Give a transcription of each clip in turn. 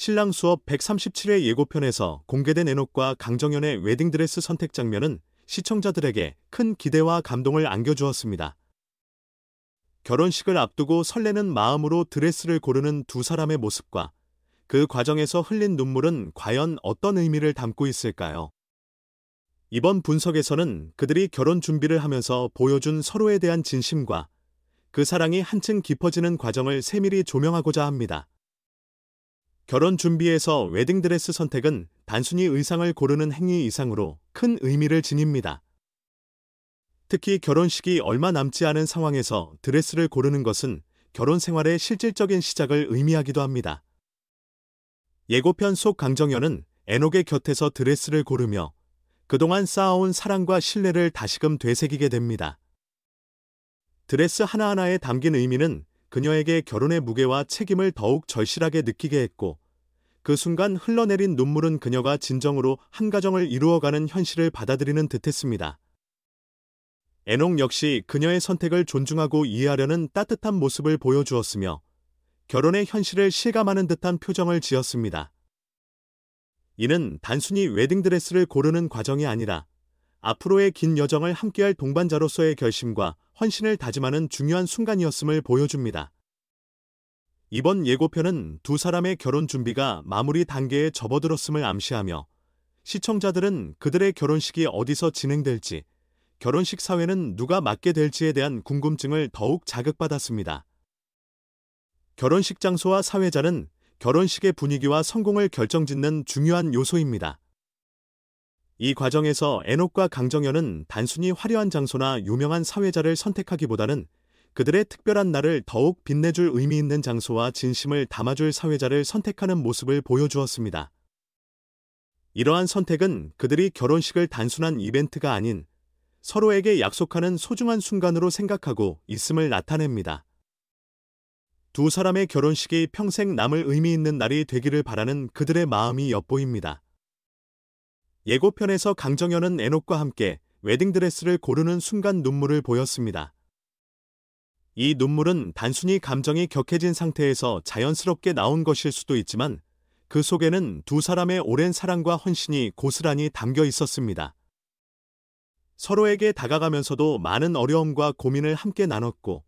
신랑 수업 137회 예고편에서 공개된 에녹과 강정현의 웨딩드레스 선택 장면은 시청자들에게 큰 기대와 감동을 안겨주었습니다. 결혼식을 앞두고 설레는 마음으로 드레스를 고르는 두 사람의 모습과 그 과정에서 흘린 눈물은 과연 어떤 의미를 담고 있을까요? 이번 분석에서는 그들이 결혼 준비를 하면서 보여준 서로에 대한 진심과 그 사랑이 한층 깊어지는 과정을 세밀히 조명하고자 합니다. 결혼 준비에서 웨딩드레스 선택은 단순히 의상을 고르는 행위 이상으로 큰 의미를 지닙니다. 특히 결혼식이 얼마 남지 않은 상황에서 드레스를 고르는 것은 결혼 생활의 실질적인 시작을 의미하기도 합니다. 예고편 속 강정현은 에녹의 곁에서 드레스를 고르며 그동안 쌓아온 사랑과 신뢰를 다시금 되새기게 됩니다. 드레스 하나하나에 담긴 의미는 그녀에게 결혼의 무게와 책임을 더욱 절실하게 느끼게 했고 그 순간 흘러내린 눈물은 그녀가 진정으로 한 가정을 이루어가는 현실을 받아들이는 듯했습니다. 애농 역시 그녀의 선택을 존중하고 이해하려는 따뜻한 모습을 보여주었으며 결혼의 현실을 실감하는 듯한 표정을 지었습니다. 이는 단순히 웨딩드레스를 고르는 과정이 아니라 앞으로의 긴 여정을 함께할 동반자로서의 결심과 헌신을 다짐하는 중요한 순간이었음을 보여줍니다. 이번 예고편은 두 사람의 결혼 준비가 마무리 단계에 접어들었음을 암시하며 시청자들은 그들의 결혼식이 어디서 진행될지, 결혼식 사회는 누가 맡게 될지에 대한 궁금증을 더욱 자극받았습니다. 결혼식 장소와 사회자는 결혼식의 분위기와 성공을 결정짓는 중요한 요소입니다. 이 과정에서 에녹과 강정현은 단순히 화려한 장소나 유명한 사회자를 선택하기보다는 그들의 특별한 날을 더욱 빛내줄 의미 있는 장소와 진심을 담아줄 사회자를 선택하는 모습을 보여주었습니다. 이러한 선택은 그들이 결혼식을 단순한 이벤트가 아닌 서로에게 약속하는 소중한 순간으로 생각하고 있음을 나타냅니다. 두 사람의 결혼식이 평생 남을 의미 있는 날이 되기를 바라는 그들의 마음이 엿보입니다. 예고편에서 강정현은 에녹과 함께 웨딩드레스를 고르는 순간 눈물을 보였습니다. 이 눈물은 단순히 감정이 격해진 상태에서 자연스럽게 나온 것일 수도 있지만 그 속에는 두 사람의 오랜 사랑과 헌신이 고스란히 담겨 있었습니다. 서로에게 다가가면서도 많은 어려움과 고민을 함께 나눴고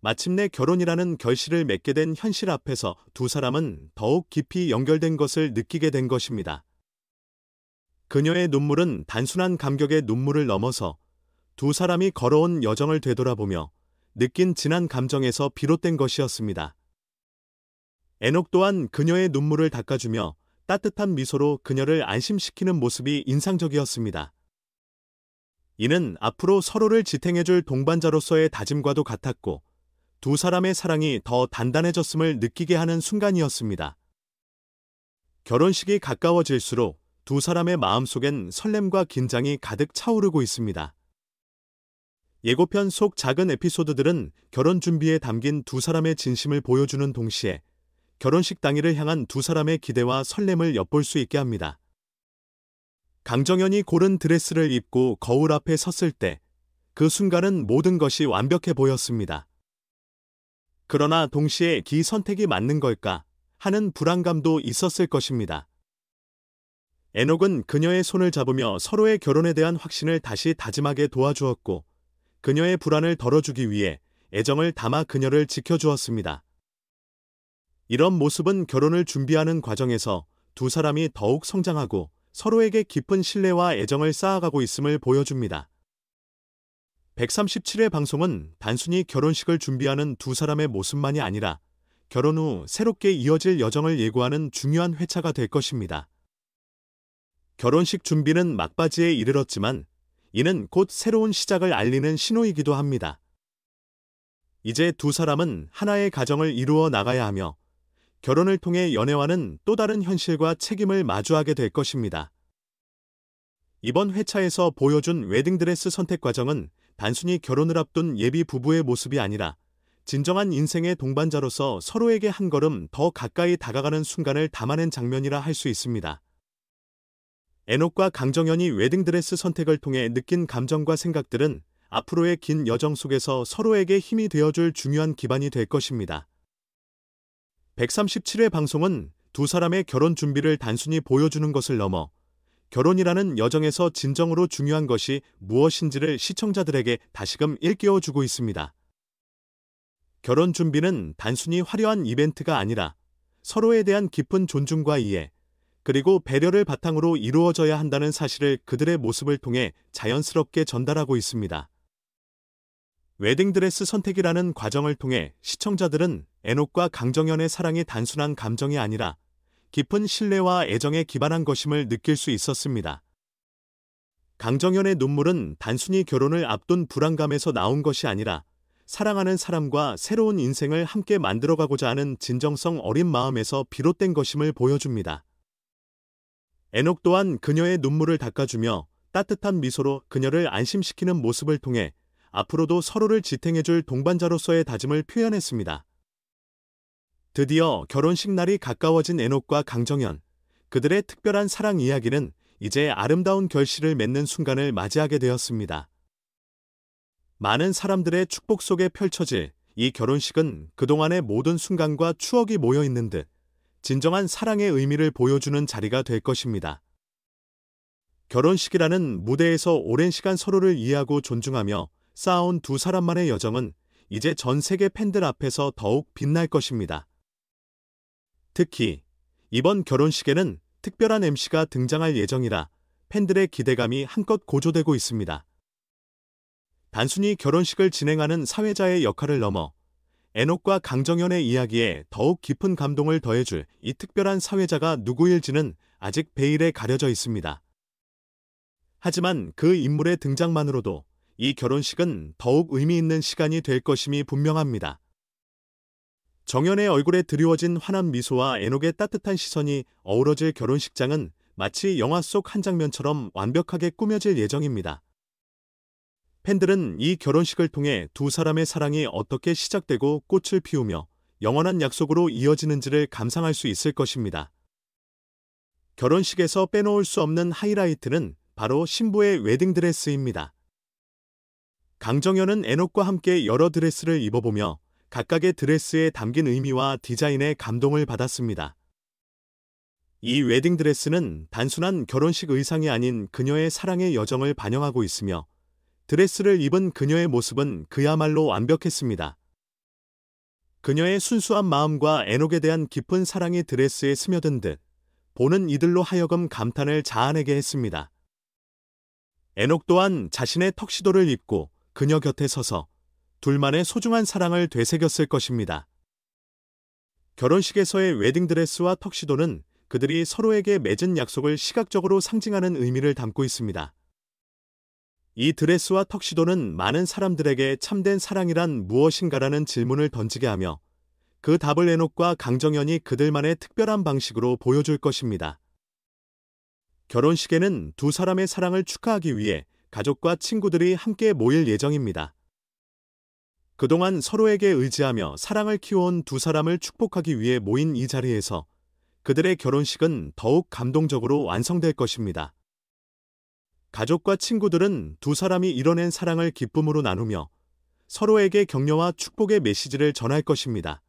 마침내 결혼이라는 결실을 맺게 된 현실 앞에서 두 사람은 더욱 깊이 연결된 것을 느끼게 된 것입니다. 그녀의 눈물은 단순한 감격의 눈물을 넘어서 두 사람이 걸어온 여정을 되돌아보며 느낀 진한 감정에서 비롯된 것이었습니다. 에녹 또한 그녀의 눈물을 닦아주며 따뜻한 미소로 그녀를 안심시키는 모습이 인상적이었습니다. 이는 앞으로 서로를 지탱해줄 동반자로서의 다짐과도 같았고 두 사람의 사랑이 더 단단해졌음을 느끼게 하는 순간이었습니다. 결혼식이 가까워질수록 두 사람의 마음속엔 설렘과 긴장이 가득 차오르고 있습니다. 예고편 속 작은 에피소드들은 결혼 준비에 담긴 두 사람의 진심을 보여주는 동시에 결혼식 당일을 향한 두 사람의 기대와 설렘을 엿볼 수 있게 합니다. 강정현이 고른 드레스를 입고 거울 앞에 섰을 때 그 순간은 모든 것이 완벽해 보였습니다. 그러나 동시에 기 선택이 맞는 걸까 하는 불안감도 있었을 것입니다. 에녹은 그녀의 손을 잡으며 서로의 결혼에 대한 확신을 다시 다짐하게 도와주었고 그녀의 불안을 덜어주기 위해 애정을 담아 그녀를 지켜주었습니다. 이런 모습은 결혼을 준비하는 과정에서 두 사람이 더욱 성장하고 서로에게 깊은 신뢰와 애정을 쌓아가고 있음을 보여줍니다. 137회 방송은 단순히 결혼식을 준비하는 두 사람의 모습만이 아니라 결혼 후 새롭게 이어질 여정을 예고하는 중요한 회차가 될 것입니다. 결혼식 준비는 막바지에 이르렀지만 이는 곧 새로운 시작을 알리는 신호이기도 합니다. 이제 두 사람은 하나의 가정을 이루어 나가야 하며 결혼을 통해 연애와는 또 다른 현실과 책임을 마주하게 될 것입니다. 이번 회차에서 보여준 웨딩드레스 선택 과정은 단순히 결혼을 앞둔 예비 부부의 모습이 아니라 진정한 인생의 동반자로서 서로에게 한 걸음 더 가까이 다가가는 순간을 담아낸 장면이라 할 수 있습니다. 에녹과 강정현이 웨딩드레스 선택을 통해 느낀 감정과 생각들은 앞으로의 긴 여정 속에서 서로에게 힘이 되어줄 중요한 기반이 될 것입니다. 137회 방송은 두 사람의 결혼 준비를 단순히 보여주는 것을 넘어 결혼이라는 여정에서 진정으로 중요한 것이 무엇인지를 시청자들에게 다시금 일깨워주고 있습니다. 결혼 준비는 단순히 화려한 이벤트가 아니라 서로에 대한 깊은 존중과 이해, 그리고 배려를 바탕으로 이루어져야 한다는 사실을 그들의 모습을 통해 자연스럽게 전달하고 있습니다. 웨딩드레스 선택이라는 과정을 통해 시청자들은 에녹과 강정현의 사랑이 단순한 감정이 아니라 깊은 신뢰와 애정에 기반한 것임을 느낄 수 있었습니다. 강정현의 눈물은 단순히 결혼을 앞둔 불안감에서 나온 것이 아니라 사랑하는 사람과 새로운 인생을 함께 만들어가고자 하는 진정성 어린 마음에서 비롯된 것임을 보여줍니다. 에녹 또한 그녀의 눈물을 닦아주며 따뜻한 미소로 그녀를 안심시키는 모습을 통해 앞으로도 서로를 지탱해줄 동반자로서의 다짐을 표현했습니다. 드디어 결혼식 날이 가까워진 에녹과 강정현. 그들의 특별한 사랑 이야기는 이제 아름다운 결실을 맺는 순간을 맞이하게 되었습니다. 많은 사람들의 축복 속에 펼쳐질 이 결혼식은 그동안의 모든 순간과 추억이 모여 있는 듯 진정한 사랑의 의미를 보여주는 자리가 될 것입니다. 결혼식이라는 무대에서 오랜 시간 서로를 이해하고 존중하며 쌓아온 두 사람만의 여정은 이제 전 세계 팬들 앞에서 더욱 빛날 것입니다. 특히 이번 결혼식에는 특별한 MC가 등장할 예정이라 팬들의 기대감이 한껏 고조되고 있습니다. 단순히 결혼식을 진행하는 사회자의 역할을 넘어 에녹과 강정현의 이야기에 더욱 깊은 감동을 더해줄 이 특별한 사회자가 누구일지는 아직 베일에 가려져 있습니다. 하지만 그 인물의 등장만으로도 이 결혼식은 더욱 의미 있는 시간이 될 것임이 분명합니다. 정연의 얼굴에 드리워진 환한 미소와 에녹의 따뜻한 시선이 어우러질 결혼식장은 마치 영화 속 한 장면처럼 완벽하게 꾸며질 예정입니다. 팬들은 이 결혼식을 통해 두 사람의 사랑이 어떻게 시작되고 꽃을 피우며 영원한 약속으로 이어지는지를 감상할 수 있을 것입니다. 결혼식에서 빼놓을 수 없는 하이라이트는 바로 신부의 웨딩드레스입니다. 강정현은 에녹과 함께 여러 드레스를 입어보며 각각의 드레스에 담긴 의미와 디자인에 감동을 받았습니다. 이 웨딩드레스는 단순한 결혼식 의상이 아닌 그녀의 사랑의 여정을 반영하고 있으며 드레스를 입은 그녀의 모습은 그야말로 완벽했습니다. 그녀의 순수한 마음과 에녹에 대한 깊은 사랑이 드레스에 스며든 듯 보는 이들로 하여금 감탄을 자아내게 했습니다. 에녹 또한 자신의 턱시도를 입고 그녀 곁에 서서 둘만의 소중한 사랑을 되새겼을 것입니다. 결혼식에서의 웨딩드레스와 턱시도는 그들이 서로에게 맺은 약속을 시각적으로 상징하는 의미를 담고 있습니다. 이 드레스와 턱시도는 많은 사람들에게 참된 사랑이란 무엇인가라는 질문을 던지게 하며 그 답을 에녹과 강정현이 그들만의 특별한 방식으로 보여줄 것입니다. 결혼식에는 두 사람의 사랑을 축하하기 위해 가족과 친구들이 함께 모일 예정입니다. 그동안 서로에게 의지하며 사랑을 키워온 두 사람을 축복하기 위해 모인 이 자리에서 그들의 결혼식은 더욱 감동적으로 완성될 것입니다. 가족과 친구들은 두 사람이 이뤄낸 사랑을 기쁨으로 나누며 서로에게 격려와 축복의 메시지를 전할 것입니다.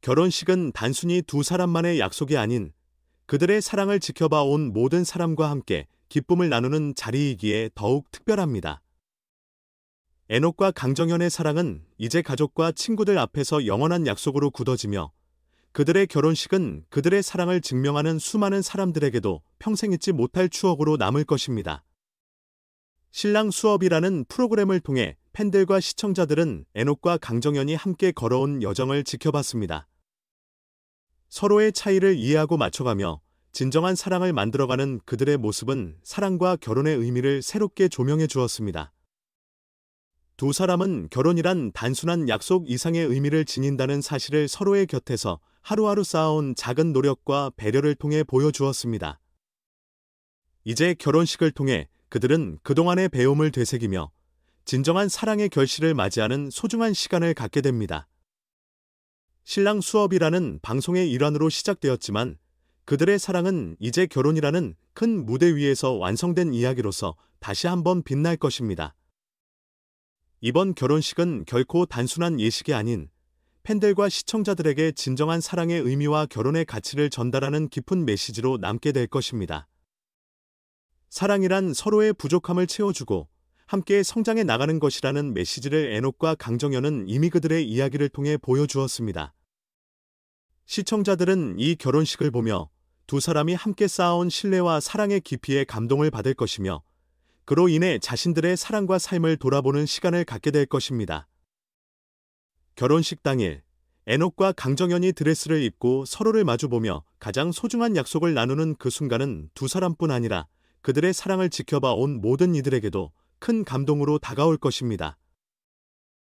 결혼식은 단순히 두 사람만의 약속이 아닌 그들의 사랑을 지켜봐 온 모든 사람과 함께 기쁨을 나누는 자리이기에 더욱 특별합니다. 에녹과 강정현의 사랑은 이제 가족과 친구들 앞에서 영원한 약속으로 굳어지며 그들의 결혼식은 그들의 사랑을 증명하는 수많은 사람들에게도 평생 잊지 못할 추억으로 남을 것입니다. 신랑 수업이라는 프로그램을 통해 팬들과 시청자들은 에녹과 강정현이 함께 걸어온 여정을 지켜봤습니다. 서로의 차이를 이해하고 맞춰가며 진정한 사랑을 만들어가는 그들의 모습은 사랑과 결혼의 의미를 새롭게 조명해 주었습니다. 두 사람은 결혼이란 단순한 약속 이상의 의미를 지닌다는 사실을 서로의 곁에서 하루하루 쌓아온 작은 노력과 배려를 통해 보여주었습니다. 이제 결혼식을 통해 그들은 그동안의 배움을 되새기며 진정한 사랑의 결실을 맞이하는 소중한 시간을 갖게 됩니다. 신랑 수업이라는 방송의 일환으로 시작되었지만 그들의 사랑은 이제 결혼이라는 큰 무대 위에서 완성된 이야기로서 다시 한번 빛날 것입니다. 이번 결혼식은 결코 단순한 예식이 아닌 팬들과 시청자들에게 진정한 사랑의 의미와 결혼의 가치를 전달하는 깊은 메시지로 남게 될 것입니다. 사랑이란 서로의 부족함을 채워주고 함께 성장해 나가는 것이라는 메시지를 에녹과 강정현은 이미 그들의 이야기를 통해 보여주었습니다. 시청자들은 이 결혼식을 보며 두 사람이 함께 쌓아온 신뢰와 사랑의 깊이에 감동을 받을 것이며 그로 인해 자신들의 사랑과 삶을 돌아보는 시간을 갖게 될 것입니다. 결혼식 당일 에녹과 강정현이 드레스를 입고 서로를 마주보며 가장 소중한 약속을 나누는 그 순간은 두 사람뿐 아니라 그들의 사랑을 지켜봐 온 모든 이들에게도 큰 감동으로 다가올 것입니다.